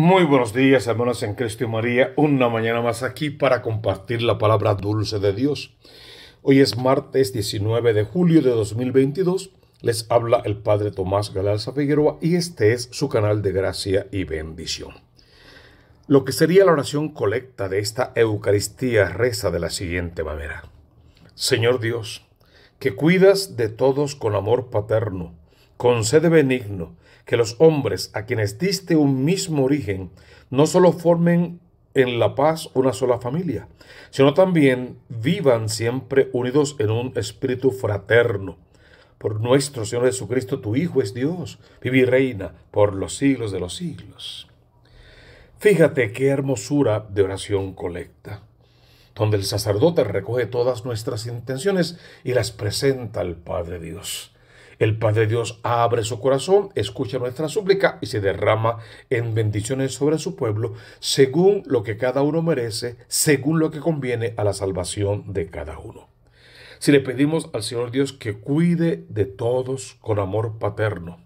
Muy buenos días, hermanos en Cristo y María. Una mañana más aquí para compartir la palabra dulce de Dios. Hoy es martes 19 de julio de 2022. Les habla el Padre Tomás Galarza Figueroa y este es su canal de gracia y bendición. Lo que sería la oración colecta de esta Eucaristía reza de la siguiente manera. Señor Dios, que cuidas de todos con amor paterno, con sede benigno, que los hombres a quienes diste un mismo origen no solo formen en la paz una sola familia, sino también vivan siempre unidos en un espíritu fraterno. Por nuestro Señor Jesucristo, tu Hijo es Dios, vive y reina por los siglos de los siglos. Fíjate qué hermosura de oración colecta, donde el sacerdote recoge todas nuestras intenciones y las presenta al Padre Dios. El Padre Dios abre su corazón, escucha nuestra súplica y se derrama en bendiciones sobre su pueblo, según lo que cada uno merece, según lo que conviene a la salvación de cada uno. Si le pedimos al Señor Dios que cuide de todos con amor paterno,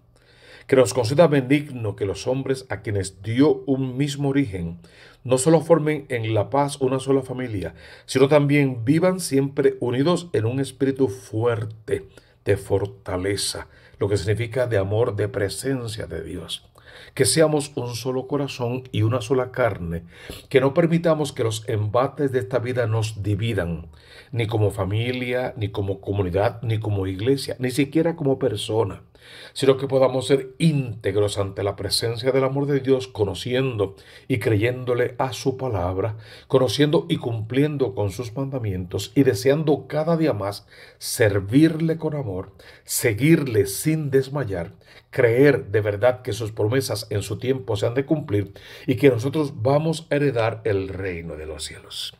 que nos conceda benigno que los hombres a quienes dio un mismo origen no solo formen en la paz una sola familia, sino también vivan siempre unidos en un espíritu fuerte de fortaleza, lo que significa de amor, de presencia de Dios. Que seamos un solo corazón y una sola carne, que no permitamos que los embates de esta vida nos dividan, ni como familia, ni como comunidad, ni como iglesia, ni siquiera como persona sino que podamos ser íntegros ante la presencia del amor de Dios, conociendo y creyéndole a su palabra, conociendo y cumpliendo con sus mandamientos y deseando cada día más servirle con amor, seguirle sin desmayar, creer de verdad que sus promesas en su tiempo se han de cumplir y que nosotros vamos a heredar el reino de los cielos.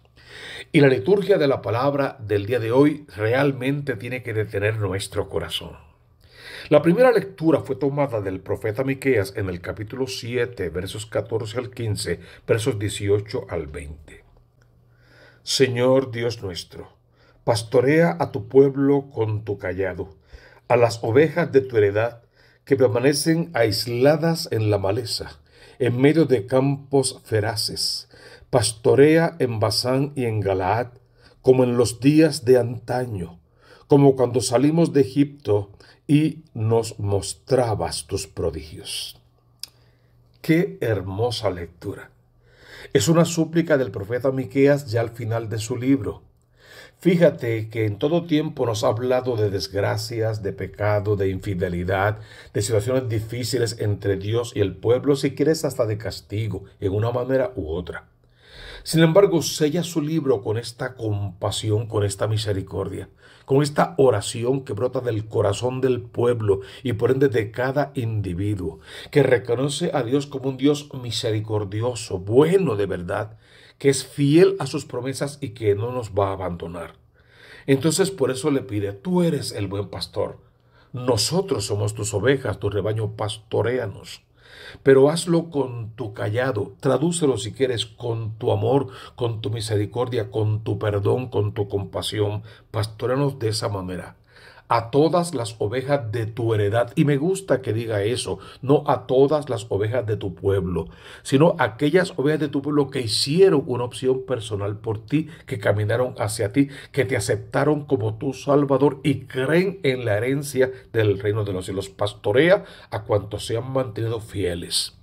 Y la liturgia de la palabra del día de hoy realmente tiene que detener nuestro corazón. La primera lectura fue tomada del profeta Miqueas en el capítulo 7, versos 14 al 15, versos 18 al 20. Señor Dios nuestro, pastorea a tu pueblo con tu callado, a las ovejas de tu heredad que permanecen aisladas en la maleza, en medio de campos feraces. Pastorea en Basán y en Galaad, como en los días de antaño, como cuando salimos de Egipto y nos mostrabas tus prodigios. Qué hermosa lectura. Es una súplica del profeta Miqueas ya al final de su libro. Fíjate que en todo tiempo nos ha hablado de desgracias, de pecado, de infidelidad, de situaciones difíciles entre Dios y el pueblo, si quieres hasta de castigo, en una manera u otra. Sin embargo, sella su libro con esta compasión, con esta misericordia, con esta oración que brota del corazón del pueblo y por ende de cada individuo, que reconoce a Dios como un Dios misericordioso, bueno de verdad, que es fiel a sus promesas y que no nos va a abandonar. Entonces por eso le pide, tú eres el buen pastor, nosotros somos tus ovejas, tu rebaño, pastoreanos. Pero hazlo con tu callado, tradúcelo si quieres, con tu amor, con tu misericordia, con tu perdón, con tu compasión. Pastoranos de esa manera a todas las ovejas de tu heredad. Y me gusta que diga eso, no a todas las ovejas de tu pueblo, sino a aquellas ovejas de tu pueblo que hicieron una opción personal por ti, que caminaron hacia ti, que te aceptaron como tu Salvador y creen en la herencia del reino de los cielos. Pastorea a cuantos se han mantenido fieles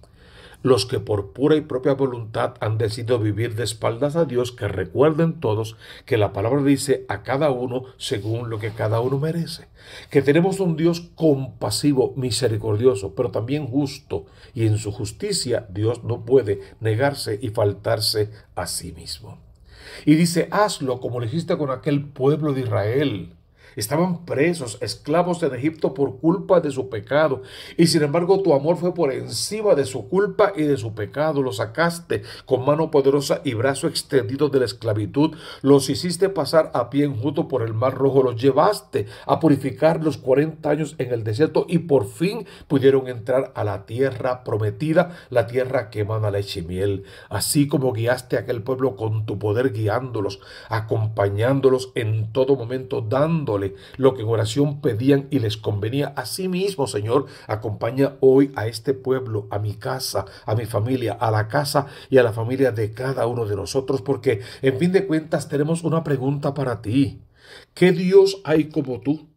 los que por pura y propia voluntad han decidido vivir de espaldas a Dios, que recuerden todos que la palabra dice a cada uno según lo que cada uno merece, que tenemos un Dios compasivo, misericordioso, pero también justo, y en su justicia Dios no puede negarse y faltarse a sí mismo. Y dice, hazlo como lo hiciste con aquel pueblo de Israel Estaban presos, esclavos en Egipto por culpa de su pecado. Y sin embargo tu amor fue por encima de su culpa y de su pecado. Los sacaste con mano poderosa y brazo extendido de la esclavitud. Los hiciste pasar a pie junto por el mar rojo. Los llevaste a purificar los 40 años en el desierto y por fin pudieron entrar a la tierra prometida, la tierra que emana leche y Así como guiaste a aquel pueblo con tu poder guiándolos, acompañándolos en todo momento, dándole lo que en oración pedían y les convenía. a sí mismo Señor, acompaña hoy a este pueblo, a mi casa, a mi familia, a la casa y a la familia de cada uno de nosotros, porque en fin de cuentas tenemos una pregunta para ti. ¿Qué Dios hay como tú?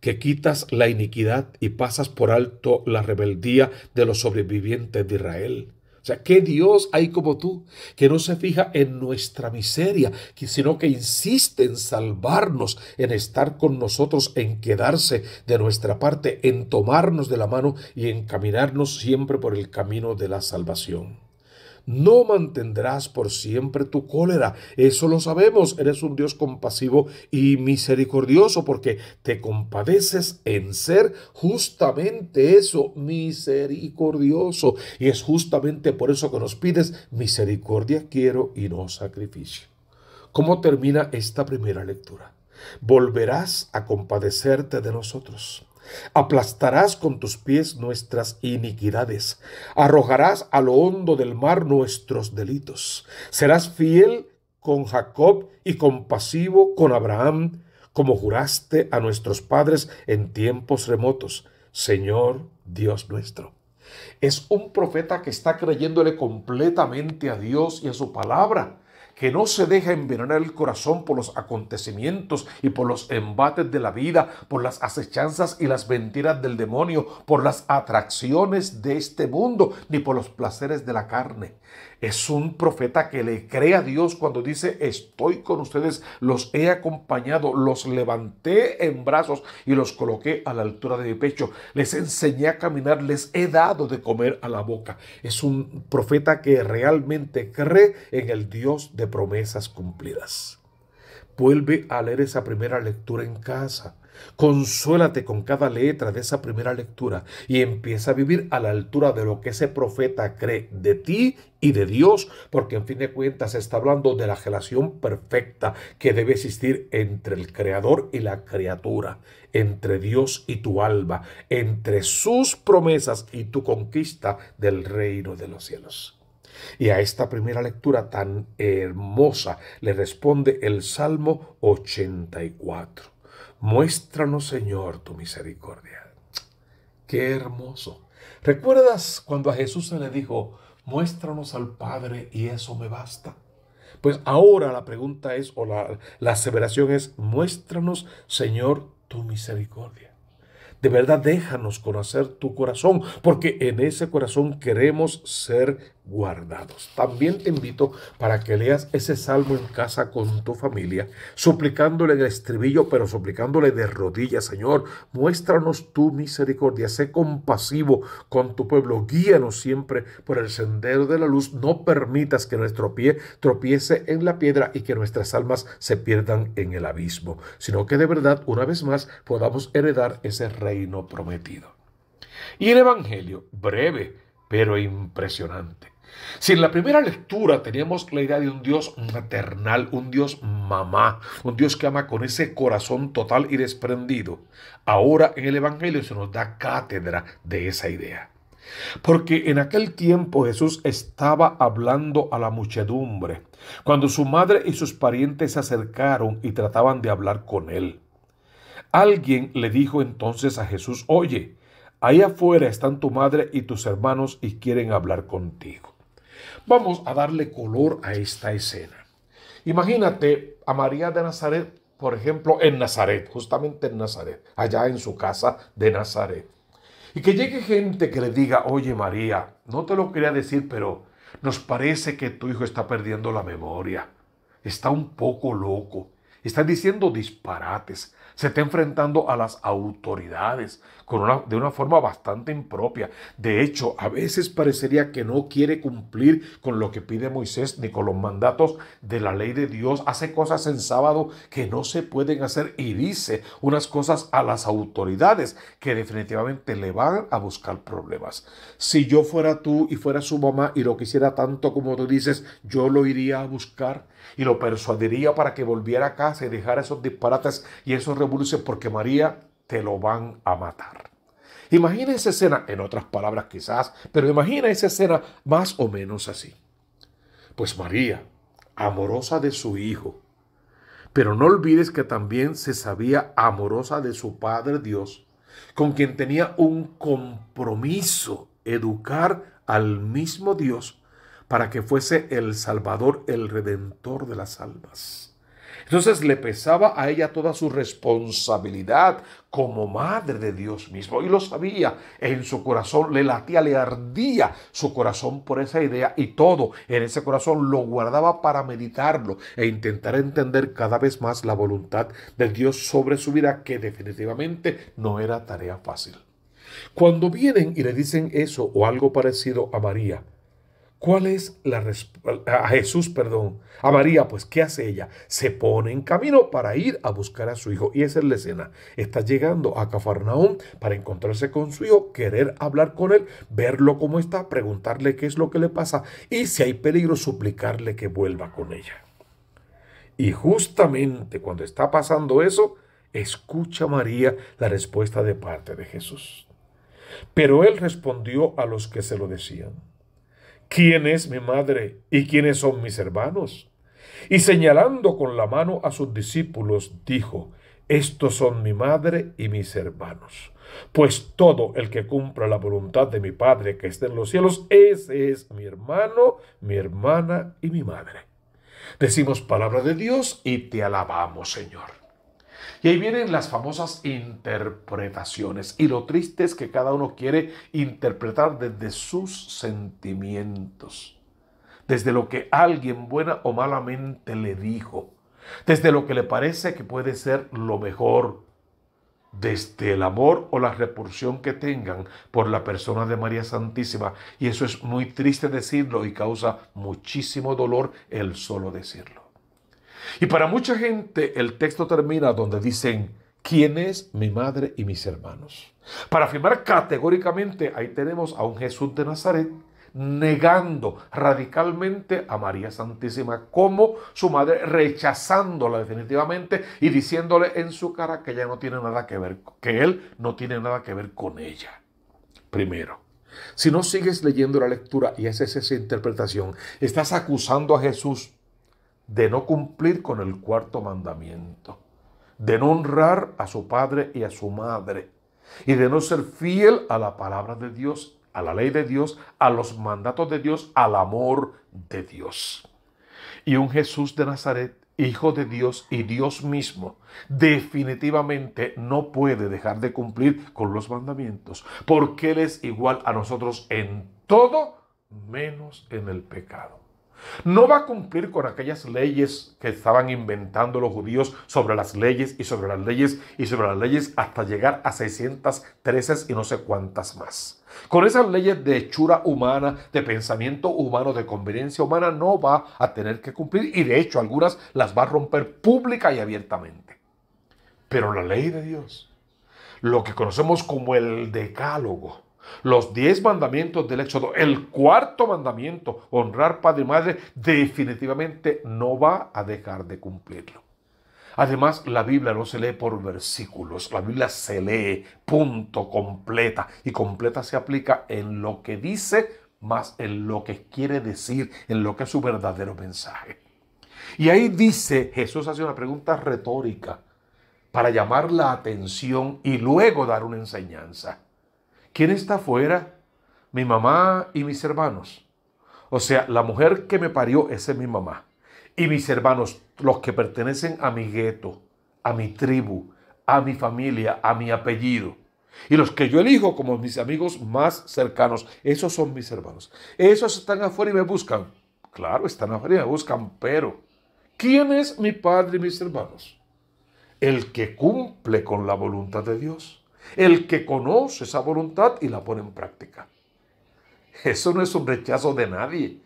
que quitas la iniquidad y pasas por alto la rebeldía de los sobrevivientes de Israel. O sea, ¿qué Dios hay como tú que no se fija en nuestra miseria, sino que insiste en salvarnos, en estar con nosotros, en quedarse de nuestra parte, en tomarnos de la mano y encaminarnos siempre por el camino de la salvación? no mantendrás por siempre tu cólera. Eso lo sabemos, eres un Dios compasivo y misericordioso porque te compadeces en ser justamente eso, misericordioso. Y es justamente por eso que nos pides misericordia quiero y no sacrificio. ¿Cómo termina esta primera lectura? Volverás a compadecerte de nosotros. Aplastarás con tus pies nuestras iniquidades, arrojarás a lo hondo del mar nuestros delitos. Serás fiel con Jacob y compasivo con Abraham, como juraste a nuestros padres en tiempos remotos, Señor Dios nuestro. Es un profeta que está creyéndole completamente a Dios y a su palabra que no se deja envenenar el corazón por los acontecimientos y por los embates de la vida, por las acechanzas y las mentiras del demonio, por las atracciones de este mundo, ni por los placeres de la carne. Es un profeta que le cree a Dios cuando dice, estoy con ustedes, los he acompañado, los levanté en brazos y los coloqué a la altura de mi pecho, les enseñé a caminar, les he dado de comer a la boca. Es un profeta que realmente cree en el Dios de promesas cumplidas. Vuelve a leer esa primera lectura en casa Consuélate con cada letra de esa primera lectura y empieza a vivir a la altura de lo que ese profeta cree de ti y de Dios, porque en fin de cuentas está hablando de la relación perfecta que debe existir entre el creador y la criatura, entre Dios y tu alma, entre sus promesas y tu conquista del reino de los cielos. Y a esta primera lectura tan hermosa le responde el Salmo 84. Muéstranos, Señor, tu misericordia. Qué hermoso. ¿Recuerdas cuando a Jesús se le dijo, muéstranos al Padre y eso me basta? Pues ahora la pregunta es, o la, aseveración es, muéstranos, Señor, tu misericordia. De verdad, déjanos conocer tu corazón, porque en ese corazón queremos ser guardados. También te invito para que leas ese salmo en casa con tu familia, suplicándole en el estribillo, pero suplicándole de rodillas, Señor, muéstranos tu misericordia, sé compasivo con tu pueblo, guíanos siempre por el sendero de la luz, no permitas que nuestro pie tropiece en la piedra y que nuestras almas se pierdan en el abismo, sino que de verdad, una vez más, podamos heredar ese reino prometido. Y el Evangelio, breve, pero impresionante si en la primera lectura teníamos la idea de un Dios maternal, un Dios mamá, un Dios que ama con ese corazón total y desprendido, ahora en el Evangelio se nos da cátedra de esa idea. Porque en aquel tiempo Jesús estaba hablando a la muchedumbre, cuando su madre y sus parientes se acercaron y trataban de hablar con él. Alguien le dijo entonces a Jesús, oye, ahí afuera están tu madre y tus hermanos y quieren hablar contigo. Vamos a darle color a esta escena. Imagínate a María de Nazaret, por ejemplo, en Nazaret, justamente en Nazaret, allá en su casa de Nazaret. Y que llegue gente que le diga, oye María, no te lo quería decir, pero nos parece que tu hijo está perdiendo la memoria. Está un poco loco. Está diciendo disparates se está enfrentando a las autoridades con una, de una forma bastante impropia. De hecho, a veces parecería que no quiere cumplir con lo que pide Moisés ni con los mandatos de la ley de Dios. Hace cosas en sábado que no se pueden hacer y dice unas cosas a las autoridades que definitivamente le van a buscar problemas. Si yo fuera tú y fuera su mamá y lo quisiera tanto como tú dices, yo lo iría a buscar y lo persuadiría para que volviera a casa y dejara esos disparates y esos revoluciones porque María te lo van a matar. Imagina esa escena, en otras palabras quizás, pero imagina esa escena más o menos así. Pues María, amorosa de su hijo, pero no olvides que también se sabía amorosa de su Padre Dios, con quien tenía un compromiso, educar al mismo Dios para que fuese el Salvador, el Redentor de las almas. Entonces le pesaba a ella toda su responsabilidad como madre de Dios mismo. Y lo sabía, en su corazón le latía, le ardía su corazón por esa idea y todo en ese corazón lo guardaba para meditarlo e intentar entender cada vez más la voluntad de Dios sobre su vida, que definitivamente no era tarea fácil. Cuando vienen y le dicen eso o algo parecido a María, ¿Cuál es la respuesta? A Jesús, perdón. A María, pues, ¿qué hace ella? Se pone en camino para ir a buscar a su hijo. Y esa es la escena. Está llegando a Cafarnaón para encontrarse con su hijo, querer hablar con él, verlo cómo está, preguntarle qué es lo que le pasa y si hay peligro, suplicarle que vuelva con ella. Y justamente cuando está pasando eso, escucha María la respuesta de parte de Jesús. Pero él respondió a los que se lo decían. ¿quién es mi madre y quiénes son mis hermanos? Y señalando con la mano a sus discípulos, dijo, estos son mi madre y mis hermanos. Pues todo el que cumpla la voluntad de mi Padre que está en los cielos, ese es mi hermano, mi hermana y mi madre. Decimos palabra de Dios y te alabamos, Señor. Y ahí vienen las famosas interpretaciones. Y lo triste es que cada uno quiere interpretar desde sus sentimientos, desde lo que alguien buena o malamente le dijo, desde lo que le parece que puede ser lo mejor, desde el amor o la repulsión que tengan por la persona de María Santísima. Y eso es muy triste decirlo y causa muchísimo dolor el solo decirlo. Y para mucha gente el texto termina donde dicen, ¿quién es mi madre y mis hermanos? Para afirmar categóricamente, ahí tenemos a un Jesús de Nazaret negando radicalmente a María Santísima como su madre, rechazándola definitivamente y diciéndole en su cara que ella no tiene nada que ver, que él no tiene nada que ver con ella. Primero. Si no sigues leyendo la lectura y es esa interpretación, estás acusando a Jesús de no cumplir con el cuarto mandamiento, de no honrar a su padre y a su madre, y de no ser fiel a la palabra de Dios, a la ley de Dios, a los mandatos de Dios, al amor de Dios. Y un Jesús de Nazaret, hijo de Dios y Dios mismo, definitivamente no puede dejar de cumplir con los mandamientos, porque Él es igual a nosotros en todo menos en el pecado. No va a cumplir con aquellas leyes que estaban inventando los judíos sobre las leyes y sobre las leyes y sobre las leyes hasta llegar a 613 y no sé cuántas más. Con esas leyes de hechura humana, de pensamiento humano, de conveniencia humana, no va a tener que cumplir y de hecho algunas las va a romper pública y abiertamente. Pero la ley de Dios, lo que conocemos como el decálogo, los diez mandamientos del Éxodo, el cuarto mandamiento, honrar padre y madre, definitivamente no va a dejar de cumplirlo. Además, la Biblia no se lee por versículos, la Biblia se lee punto, completa, y completa se aplica en lo que dice, más en lo que quiere decir, en lo que es su verdadero mensaje. Y ahí dice, Jesús hace una pregunta retórica para llamar la atención y luego dar una enseñanza. ¿Quién está afuera? Mi mamá y mis hermanos. O sea, la mujer que me parió, esa es mi mamá. Y mis hermanos, los que pertenecen a mi gueto, a mi tribu, a mi familia, a mi apellido. Y los que yo elijo como mis amigos más cercanos, esos son mis hermanos. Esos están afuera y me buscan. Claro, están afuera y me buscan, pero ¿quién es mi padre y mis hermanos? El que cumple con la voluntad de Dios. El que conoce esa voluntad y la pone en práctica. Eso no es un rechazo de nadie.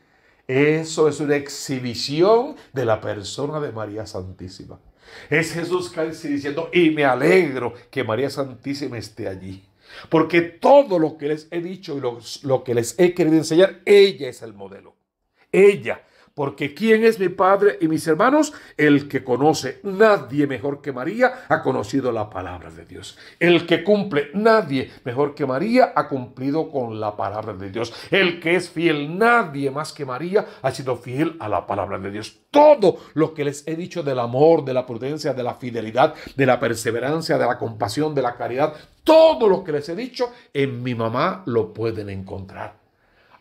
Eso es una exhibición de la persona de María Santísima. Es Jesús casi diciendo, y me alegro que María Santísima esté allí. Porque todo lo que les he dicho y lo, lo que les he querido enseñar, ella es el modelo. Ella porque ¿quién es mi Padre y mis hermanos? El que conoce, nadie mejor que María ha conocido la palabra de Dios. El que cumple, nadie mejor que María ha cumplido con la palabra de Dios. El que es fiel, nadie más que María ha sido fiel a la palabra de Dios. Todo lo que les he dicho del amor, de la prudencia, de la fidelidad, de la perseverancia, de la compasión, de la caridad, todo lo que les he dicho en mi mamá lo pueden encontrar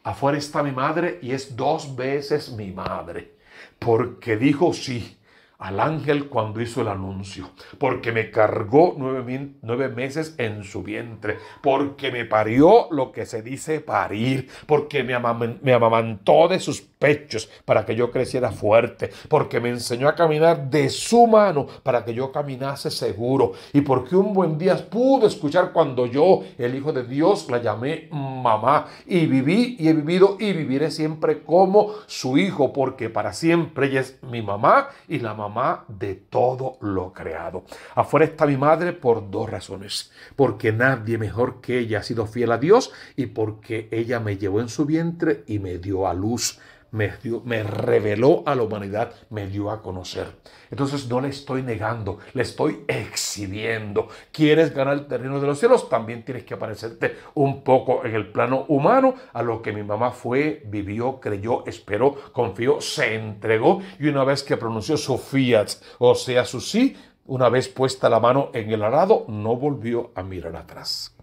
afuera está mi madre y es dos veces mi madre, porque dijo sí al ángel cuando hizo el anuncio, porque me cargó nueve, meses en su vientre, porque me parió lo que se dice parir, porque me, amamantó de sus pechos para que yo creciera fuerte, porque me enseñó a caminar de su mano para que yo caminase seguro, y porque un buen día pude escuchar cuando yo, el Hijo de Dios, la llamé mamá, y viví y he vivido y viviré siempre como su hijo, porque para siempre ella es mi mamá y la mamá de todo lo creado. Afuera está mi madre por dos razones. Porque nadie mejor que ella ha sido fiel a Dios y porque ella me llevó en su vientre y me dio a luz me, reveló a la humanidad, me dio a conocer. Entonces no le estoy negando, le estoy exhibiendo. ¿Quieres ganar el terreno de los cielos? También tienes que aparecerte un poco en el plano humano a lo que mi mamá fue, vivió, creyó, esperó, confió, se entregó y una vez que pronunció su o sea, su sí, una vez puesta la mano en el arado, no volvió a mirar atrás.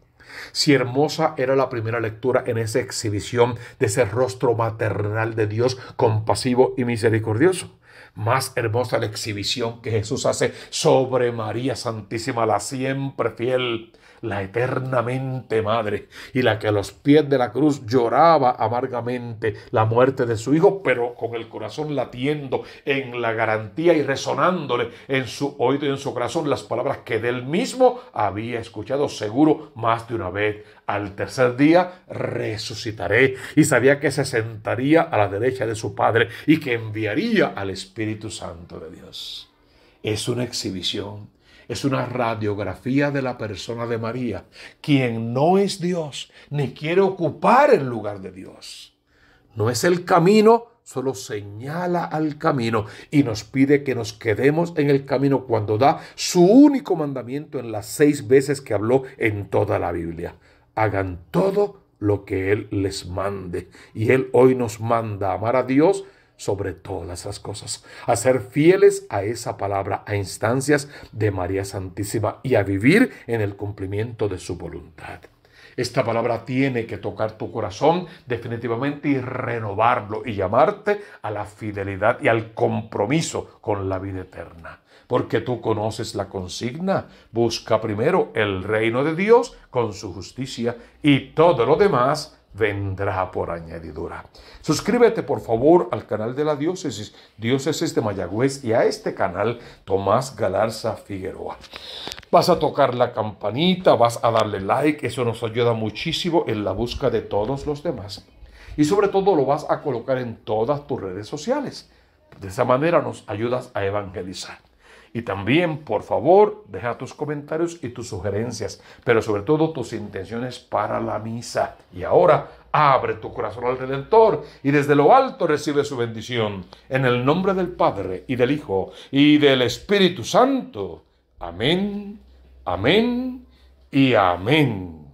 Si hermosa era la primera lectura en esa exhibición de ese rostro maternal de Dios compasivo y misericordioso, más hermosa la exhibición que Jesús hace sobre María Santísima, la siempre fiel, la eternamente madre, y la que a los pies de la cruz lloraba amargamente la muerte de su hijo, pero con el corazón latiendo en la garantía y resonándole en su oído y en su corazón las palabras que del mismo había escuchado seguro más de una vez. Al tercer día resucitaré y sabía que se sentaría a la derecha de su Padre y que enviaría al Espíritu Santo de Dios. Es una exhibición es una radiografía de la persona de María, quien no es Dios ni quiere ocupar el lugar de Dios. No es el camino, solo señala al camino y nos pide que nos quedemos en el camino cuando da su único mandamiento en las seis veces que habló en toda la Biblia. Hagan todo lo que Él les mande. Y Él hoy nos manda amar a Dios sobre todas las cosas, a ser fieles a esa palabra, a instancias de María Santísima y a vivir en el cumplimiento de su voluntad. Esta palabra tiene que tocar tu corazón definitivamente y renovarlo y llamarte a la fidelidad y al compromiso con la vida eterna. Porque tú conoces la consigna, busca primero el reino de Dios con su justicia y todo lo demás vendrá por añadidura. Suscríbete por favor al canal de la diócesis, diócesis de Mayagüez y a este canal Tomás Galarza Figueroa. Vas a tocar la campanita, vas a darle like, eso nos ayuda muchísimo en la busca de todos los demás. Y sobre todo lo vas a colocar en todas tus redes sociales. De esa manera nos ayudas a evangelizar. Y también, por favor, deja tus comentarios y tus sugerencias, pero sobre todo tus intenciones para la misa. Y ahora, abre tu corazón al Redentor y desde lo alto recibe su bendición. En el nombre del Padre y del Hijo y del Espíritu Santo. Amén, amén y amén.